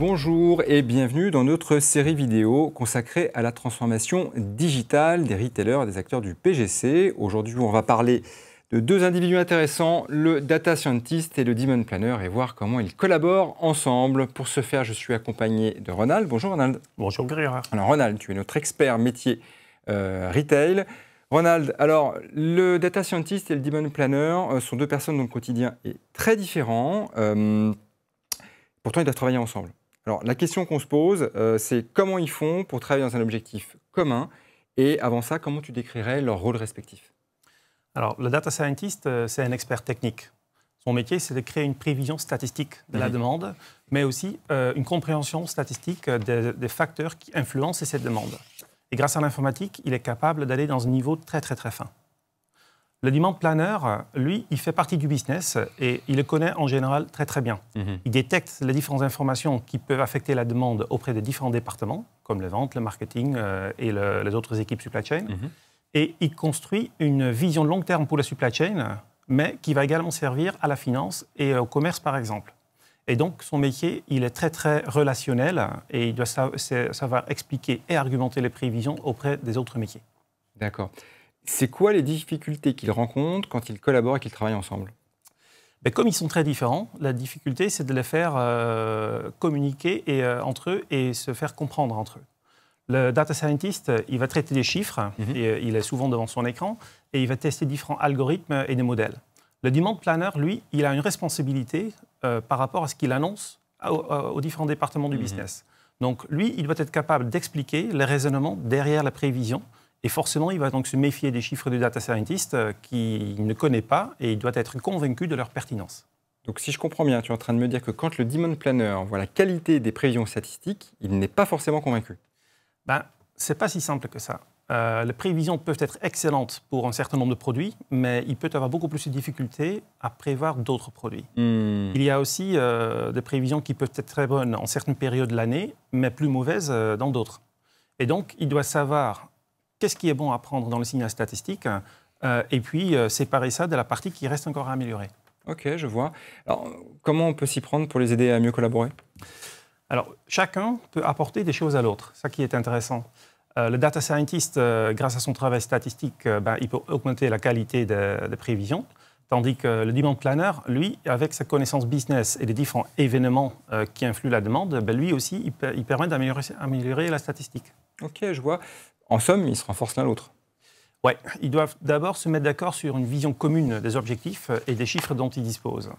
Bonjour et bienvenue dans notre série vidéo consacrée à la transformation digitale des retailers et des acteurs du PGC. Aujourd'hui, on va parler de deux individus intéressants, le data scientist et le demon planner, et voir comment ils collaborent ensemble. Pour ce faire, je suis accompagné de Ronald. Bonjour Ronald. Bonjour Grégoire. Alors Ronald, tu es notre expert métier euh, retail. Ronald, alors le data scientist et le demon planner euh, sont deux personnes dont le quotidien est très différent. Euh, pourtant, ils doivent travailler ensemble. Alors la question qu'on se pose, euh, c'est comment ils font pour travailler dans un objectif commun et avant ça, comment tu décrirais leur rôle respectif Alors le data scientist, euh, c'est un expert technique. Son métier, c'est de créer une prévision statistique de la mhm. demande, mais aussi euh, une compréhension statistique des, des, facteurs qui influencent cette demande. Et grâce à l'informatique, il est capable d'aller dans un niveau très très très fin. Le demand planner, lui, il fait partie du business et il le connaît en général très très bien. Mhm. Il détecte les différentes informations qui peuvent affecter la demande auprès des différents départements, comme les ventes, le marketing euh, et les autres équipes supply chain. Mhm. Et il construit une vision long terme pour la supply chain, mais qui va également servir à la finance et euh, au commerce par exemple. Et donc son métier, il est très très relationnel et il doit savoir expliquer et argumenter les prévisions auprès des autres métiers. D'accord. C'est quoi les difficultés qu'ils rencontrent quand ils collaborent et qu'ils travaillent ensemble ben, Comme ils sont très différents, la difficulté, c'est de les faire euh, communiquer euh, entre eux et se faire comprendre entre eux. Le data scientist, euh, il va traiter des chiffres, mhm. il est souvent devant son écran, et il va tester différents algorithmes et des modèles. Le demand planner, lui, il a une responsabilité par rapport à ce qu'il annonce aux, différents départements du mhm. business. Donc lui, il doit être capable d'expliquer les raisonnements derrière la prévision, et forcément, il va donc se méfier des chiffres du data scientist euh, qu'il ne connaît pas et il doit être convaincu de leur pertinence. Donc si je comprends bien, tu es en train de me dire que quand le Demon Planner voit la qualité des prévisions statistiques, il n'est pas forcément convaincu. Ben, c'est pas si simple que ça. Euh, les prévisions peuvent être excellentes pour un certain nombre de produits, mais il peut avoir beaucoup plus de difficultés à prévoir d'autres produits. Hmm. Il y a aussi euh, des prévisions qui peuvent être très bonnes en certaines périodes de l'année, mais plus mauvaises dans d'autres. Et donc, il doit savoir qu'est-ce qui est bon à prendre dans le signal statistique, euh, et puis euh, séparer ça de la partie qui reste encore à améliorer. Ok, je vois. Alors, comment on peut s'y prendre pour les aider à mieux collaborer Alors, chacun peut apporter des choses à l'autre, ça qui est intéressant. Euh, le data scientist, grâce à son travail statistique, ben, il peut augmenter la qualité des prévisions, tandis que le demand planner, lui, avec sa connaissance business et les différents événements qui influent la demande, ben, lui aussi, il, il permet d'améliorer la statistique. Ok, je vois en somme, ils se renforcent l'un l'autre. Oui, ils doivent d'abord se mettre d'accord sur une vision commune des objectifs et des chiffres dont ils disposent.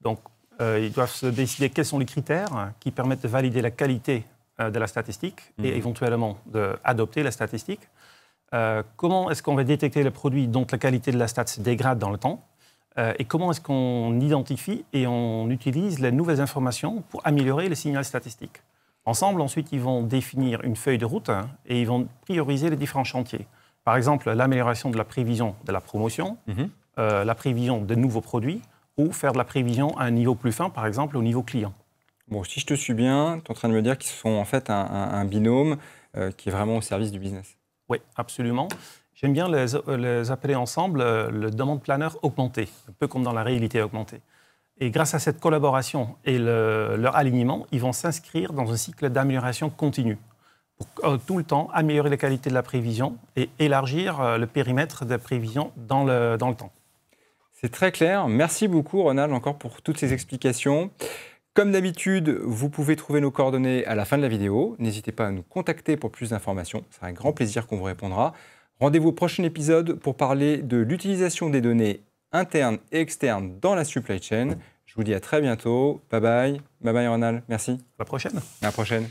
Donc, euh, ils doivent se décider quels sont les critères qui permettent de valider la qualité euh, de la statistique et mhm. éventuellement d'adopter la statistique. Euh, comment est-ce qu'on va détecter les produits dont la qualité de la stat se dégrade dans le temps et comment est-ce qu'on identifie et on utilise les nouvelles informations pour améliorer les signaux statistiques Ensemble, ensuite, ils vont définir une feuille de route hein, et ils vont prioriser les différents chantiers. Par exemple, l'amélioration de la prévision de la promotion, mhm. euh, la prévision de nouveaux produits ou faire de la prévision à un niveau plus fin, par exemple au niveau client. Bon, si je te suis bien, tu es en train de me dire qu'ils sont en fait un, binôme euh, qui est vraiment au service du business. Oui, absolument. J'aime bien les, appeler ensemble euh, le demande planeur augmenté, un peu comme dans la réalité augmentée. Et grâce à cette collaboration et leur alignement, ils vont s'inscrire dans un cycle d'amélioration continue pour euh, tout le temps améliorer la qualité de la prévision et élargir euh, le périmètre de la prévision dans le, dans le temps. C'est très clair. Merci beaucoup, Ronald, encore pour toutes ces explications. Comme d'habitude, vous pouvez trouver nos coordonnées à la fin de la vidéo. N'hésitez pas à nous contacter pour plus d'informations. C'est un grand plaisir qu'on vous répondra. Rendez-vous au prochain épisode pour parler de l'utilisation des données interne et externes dans la supply chain. Je vous dis à très bientôt. Bye bye. Bye bye, Ronald. Merci. À la prochaine. À la prochaine.